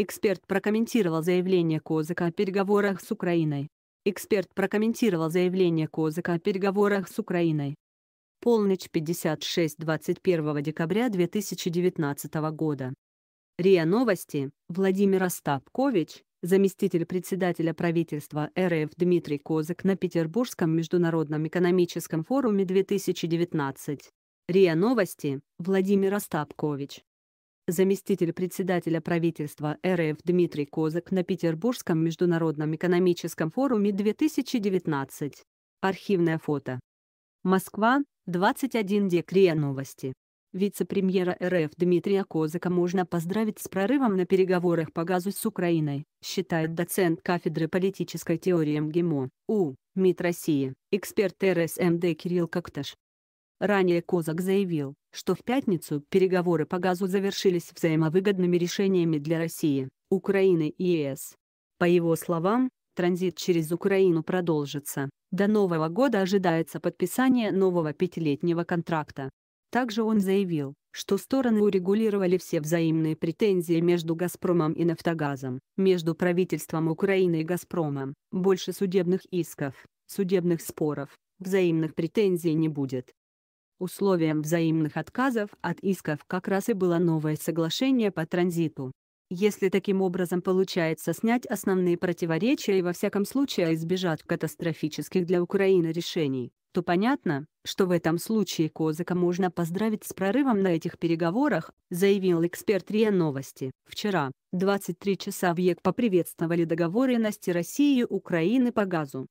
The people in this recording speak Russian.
Эксперт прокомментировал заявление Козыка о переговорах с Украиной. Эксперт прокомментировал заявление Козыка о переговорах с Украиной. Полночь 56 21 декабря 2019 года. РИА Новости, Владимир Остапкович, заместитель председателя правительства РФ Дмитрий Козык на Петербургском международном экономическом форуме 2019. РИА Новости, Владимир Остапкович заместитель председателя правительства РФ Дмитрий Козак на Петербургском международном экономическом форуме 2019. Архивное фото. Москва, 21 декрия новости. Вице-премьера РФ Дмитрия Козака можно поздравить с прорывом на переговорах по газу с Украиной, считает доцент кафедры политической теории МГИМО, У, МИД России, эксперт РСМД Кирилл Кокташ. Ранее Козак заявил, что в пятницу переговоры по газу завершились взаимовыгодными решениями для России, Украины и ЕС. По его словам, транзит через Украину продолжится. До Нового года ожидается подписание нового пятилетнего контракта. Также он заявил, что стороны урегулировали все взаимные претензии между «Газпромом» и «Нафтогазом», между правительством Украины и «Газпромом», больше судебных исков, судебных споров, взаимных претензий не будет. Условием взаимных отказов от исков как раз и было новое соглашение по транзиту. Если таким образом получается снять основные противоречия и во всяком случае избежать катастрофических для Украины решений, то понятно, что в этом случае Козака можно поздравить с прорывом на этих переговорах, заявил эксперт РИА Новости. Вчера, 23 часа в ЕК поприветствовали договоренности России и Украины по газу.